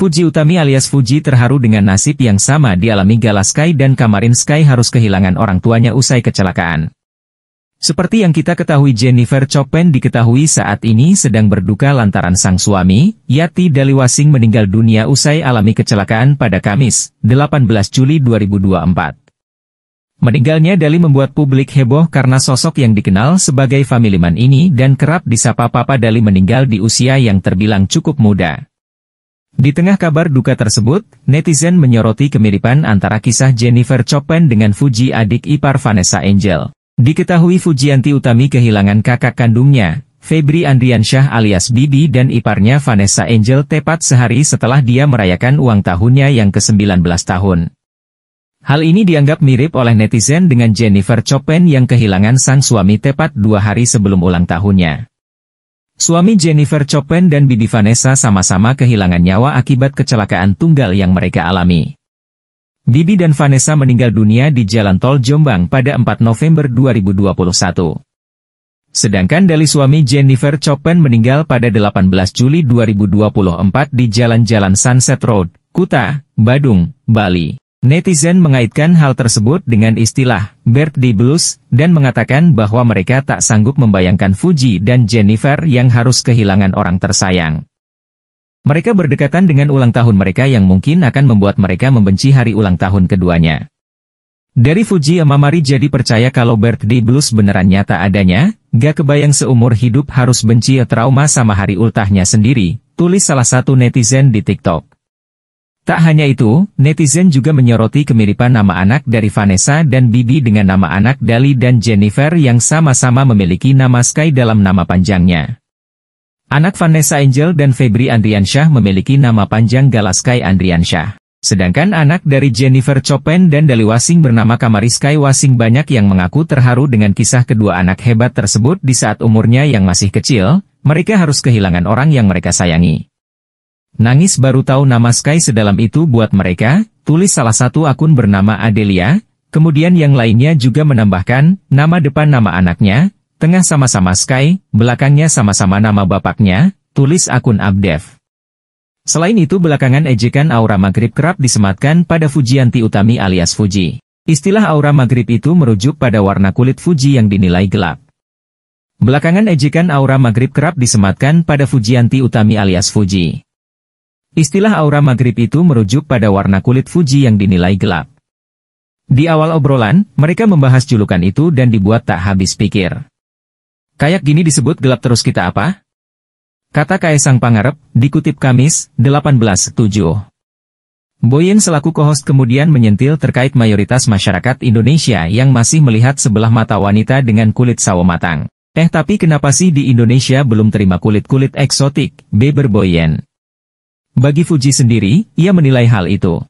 Fuji Utami alias Fuji terharu dengan nasib yang sama dialami Gala Sky dan Kamarin Sky harus kehilangan orang tuanya usai kecelakaan. Seperti yang kita ketahui Jennifer Chopin diketahui saat ini sedang berduka lantaran sang suami, Yati Daliwasing meninggal dunia usai alami kecelakaan pada Kamis, 18 Juli 2024. Meninggalnya Dali membuat publik heboh karena sosok yang dikenal sebagai family man ini dan kerap disapa Papa Dali meninggal di usia yang terbilang cukup muda. Di tengah kabar duka tersebut, netizen menyoroti kemiripan antara kisah Jennifer Chopin dengan Fuji adik ipar Vanessa Angel. Diketahui Fujianti Utami kehilangan kakak kandungnya, Febri Andriansyah alias Bibi dan iparnya Vanessa Angel tepat sehari setelah dia merayakan uang tahunnya yang ke-19 tahun. Hal ini dianggap mirip oleh netizen dengan Jennifer Chopin yang kehilangan sang suami tepat dua hari sebelum ulang tahunnya. Suami Jennifer Chopin dan Bibi Vanessa sama-sama kehilangan nyawa akibat kecelakaan tunggal yang mereka alami. Bibi dan Vanessa meninggal dunia di Jalan Tol Jombang pada 4 November 2021. Sedangkan dari suami Jennifer Chopin meninggal pada 18 Juli 2024 di Jalan-Jalan Sunset Road, Kuta, Badung, Bali. Netizen mengaitkan hal tersebut dengan istilah birthday blues dan mengatakan bahwa mereka tak sanggup membayangkan Fuji dan Jennifer yang harus kehilangan orang tersayang. Mereka berdekatan dengan ulang tahun mereka yang mungkin akan membuat mereka membenci hari ulang tahun keduanya. Dari Fuji Amamari jadi percaya kalau birthday blues beneran nyata adanya, gak kebayang seumur hidup harus benci trauma sama hari ultahnya sendiri, tulis salah satu netizen di TikTok. Tak hanya itu, netizen juga menyoroti kemiripan nama anak dari Vanessa dan Bibi dengan nama anak Dali dan Jennifer yang sama-sama memiliki nama Sky dalam nama panjangnya. Anak Vanessa Angel dan Febri Andriansyah memiliki nama panjang Gala Sky Andriansyah. Sedangkan anak dari Jennifer Chopin dan Dali Wasing bernama Kamari Sky Wasing banyak yang mengaku terharu dengan kisah kedua anak hebat tersebut di saat umurnya yang masih kecil, mereka harus kehilangan orang yang mereka sayangi. Nangis baru tahu nama Sky sedalam itu buat mereka, tulis salah satu akun bernama Adelia, kemudian yang lainnya juga menambahkan, nama depan nama anaknya, tengah sama-sama Sky, belakangnya sama-sama nama bapaknya, tulis akun Abdev. Selain itu belakangan ejekan aura maghrib kerap disematkan pada Fujianti Utami alias Fuji. Istilah aura maghrib itu merujuk pada warna kulit Fuji yang dinilai gelap. Belakangan ejekan aura maghrib kerap disematkan pada Fujianti Utami alias Fuji. Istilah aura maghrib itu merujuk pada warna kulit Fuji yang dinilai gelap. Di awal obrolan, mereka membahas julukan itu dan dibuat tak habis pikir. Kayak gini disebut gelap terus kita apa? Kata Kaisang Pangarep, dikutip Kamis, 18.7. Boyin selaku kohos kemudian menyentil terkait mayoritas masyarakat Indonesia yang masih melihat sebelah mata wanita dengan kulit sawo matang. Eh tapi kenapa sih di Indonesia belum terima kulit-kulit eksotik, Beber Boyen? Bagi Fuji sendiri, ia menilai hal itu